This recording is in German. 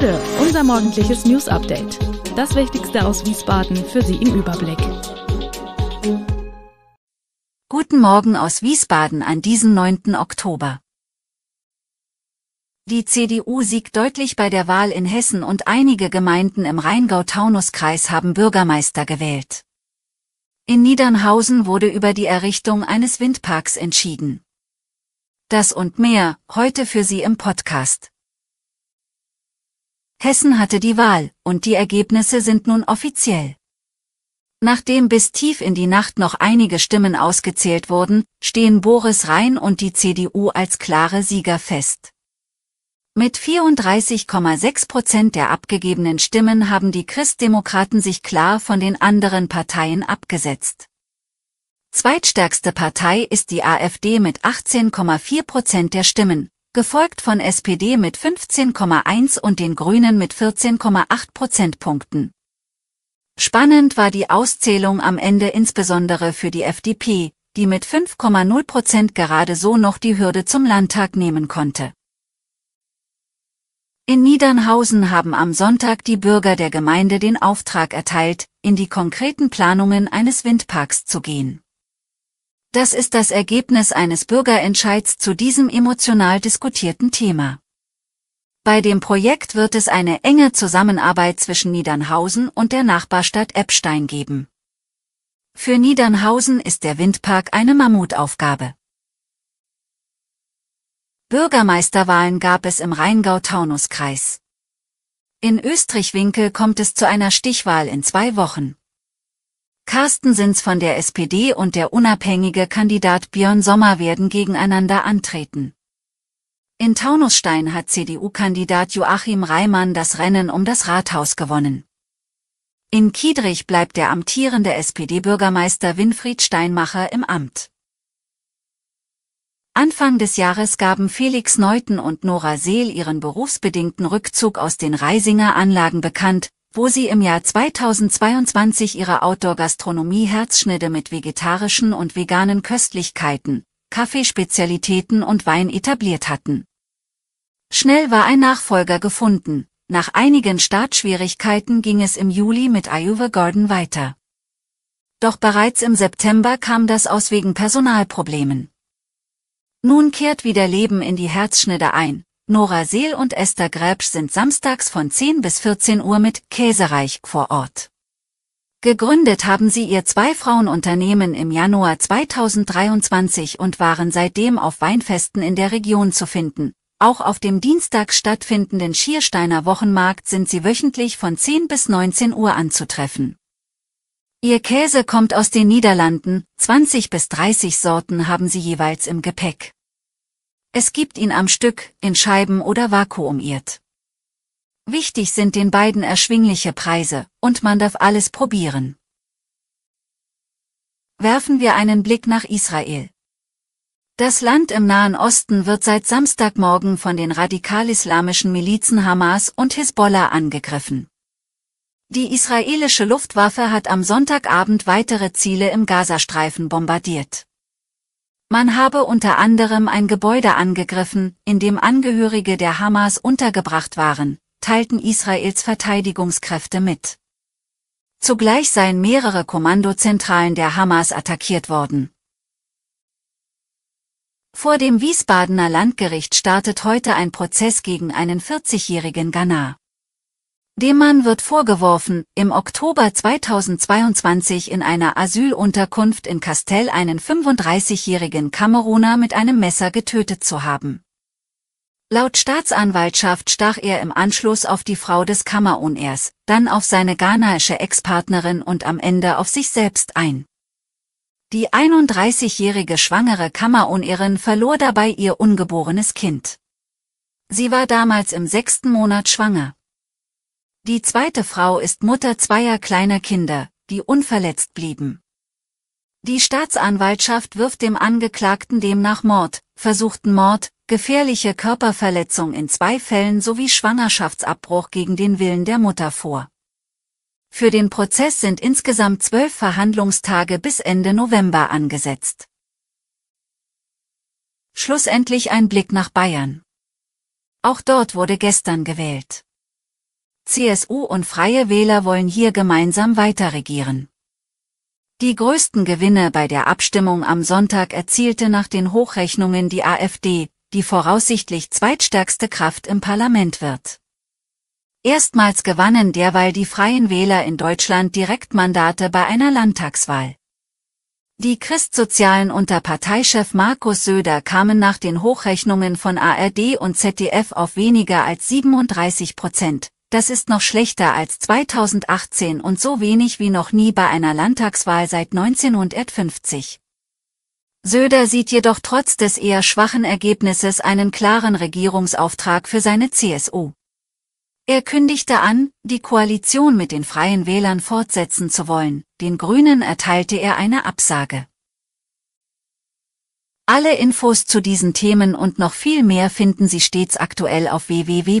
Gude, unser morgendliches News Update. Das Wichtigste aus Wiesbaden für Sie im Überblick. Guten Morgen aus Wiesbaden an diesem 9. Oktober. Die CDU siegt deutlich bei der Wahl in Hessen und einige Gemeinden im Rheingau-Taunus-Kreis haben Bürgermeister gewählt. In Niedernhausen wurde über die Errichtung eines Windparks entschieden. Das und mehr, heute für Sie im Podcast. Hessen hatte die Wahl, und die Ergebnisse sind nun offiziell. Nachdem bis tief in die Nacht noch einige Stimmen ausgezählt wurden, stehen Boris Rhein und die CDU als klare Sieger fest. Mit 34,6 Prozent der abgegebenen Stimmen haben die Christdemokraten sich klar von den anderen Parteien abgesetzt. Zweitstärkste Partei ist die AfD mit 18,4 Prozent der Stimmen, gefolgt von SPD mit 15,1 und den Grünen mit 14,8 Prozentpunkten. Spannend war die Auszählung am Ende insbesondere für die FDP, die mit 5,0 Prozent gerade so noch die Hürde zum Landtag nehmen konnte. In Niedernhausen haben am Sonntag die Bürger der Gemeinde den Auftrag erteilt, in die konkreten Planungen eines Windparks zu gehen. Das ist das Ergebnis eines Bürgerentscheids zu diesem emotional diskutierten Thema. Bei dem Projekt wird es eine enge Zusammenarbeit zwischen Niedernhausen und der Nachbarstadt Eppstein geben. Für Niedernhausen ist der Windpark eine Mammutaufgabe. Bürgermeisterwahlen gab es im Rheingau-Taunus-Kreis. In Österreich-Winkel kommt es zu einer Stichwahl in zwei Wochen. Carsten Sins von der SPD und der unabhängige Kandidat Björn Sommer werden gegeneinander antreten. In Taunusstein hat CDU-Kandidat Joachim Reimann das Rennen um das Rathaus gewonnen. In Kiedrich bleibt der amtierende SPD-Bürgermeister Winfried Steinmacher im Amt. Anfang des Jahres gaben Felix Neuten und Nora Seel ihren berufsbedingten Rückzug aus den Reisinger Anlagen bekannt, wo sie im Jahr 2022 ihre Outdoor-Gastronomie Herzschnitte mit vegetarischen und veganen Köstlichkeiten, Kaffeespezialitäten und Wein etabliert hatten. Schnell war ein Nachfolger gefunden. Nach einigen Startschwierigkeiten ging es im Juli mit Ayuva Gordon weiter. Doch bereits im September kam das aus wegen Personalproblemen. Nun kehrt wieder Leben in die Herzschnitte ein, Nora Seel und Esther Gräbsch sind samstags von 10 bis 14 Uhr mit Käsereich vor Ort. Gegründet haben sie ihr Zwei-Frauen-Unternehmen im Januar 2023 und waren seitdem auf Weinfesten in der Region zu finden. Auch auf dem Dienstag stattfindenden Schiersteiner Wochenmarkt sind sie wöchentlich von 10 bis 19 Uhr anzutreffen. Ihr Käse kommt aus den Niederlanden, 20 bis 30 Sorten haben sie jeweils im Gepäck. Es gibt ihn am Stück, in Scheiben oder vakuumiert. Wichtig sind den beiden erschwingliche Preise, und man darf alles probieren. Werfen wir einen Blick nach Israel. Das Land im Nahen Osten wird seit Samstagmorgen von den radikal-islamischen Milizen Hamas und Hisbollah angegriffen. Die israelische Luftwaffe hat am Sonntagabend weitere Ziele im Gazastreifen bombardiert. Man habe unter anderem ein Gebäude angegriffen, in dem Angehörige der Hamas untergebracht waren, teilten Israels Verteidigungskräfte mit. Zugleich seien mehrere Kommandozentralen der Hamas attackiert worden. Vor dem Wiesbadener Landgericht startet heute ein Prozess gegen einen 40-jährigen Ghana. Dem Mann wird vorgeworfen, im Oktober 2022 in einer Asylunterkunft in Castell einen 35-jährigen Kameruner mit einem Messer getötet zu haben. Laut Staatsanwaltschaft stach er im Anschluss auf die Frau des Kameruners, dann auf seine ghanaische Ex-Partnerin und am Ende auf sich selbst ein. Die 31-jährige schwangere Kamerunerin verlor dabei ihr ungeborenes Kind. Sie war damals im sechsten Monat schwanger. Die zweite Frau ist Mutter zweier kleiner Kinder, die unverletzt blieben. Die Staatsanwaltschaft wirft dem Angeklagten demnach Mord, versuchten Mord, gefährliche Körperverletzung in zwei Fällen sowie Schwangerschaftsabbruch gegen den Willen der Mutter vor. Für den Prozess sind insgesamt zwölf Verhandlungstage bis Ende November angesetzt. Schlussendlich ein Blick nach Bayern. Auch dort wurde gestern gewählt. CSU und Freie Wähler wollen hier gemeinsam weiterregieren. Die größten Gewinne bei der Abstimmung am Sonntag erzielte nach den Hochrechnungen die AfD, die voraussichtlich zweitstärkste Kraft im Parlament wird. Erstmals gewannen derweil die Freien Wähler in Deutschland Direktmandate bei einer Landtagswahl. Die Christsozialen unter Parteichef Markus Söder kamen nach den Hochrechnungen von ARD und ZDF auf weniger als 37 Prozent, das ist noch schlechter als 2018 und so wenig wie noch nie bei einer Landtagswahl seit 1950. Söder sieht jedoch trotz des eher schwachen Ergebnisses einen klaren Regierungsauftrag für seine CSU. Er kündigte an, die Koalition mit den Freien Wählern fortsetzen zu wollen, den Grünen erteilte er eine Absage. Alle Infos zu diesen Themen und noch viel mehr finden Sie stets aktuell auf www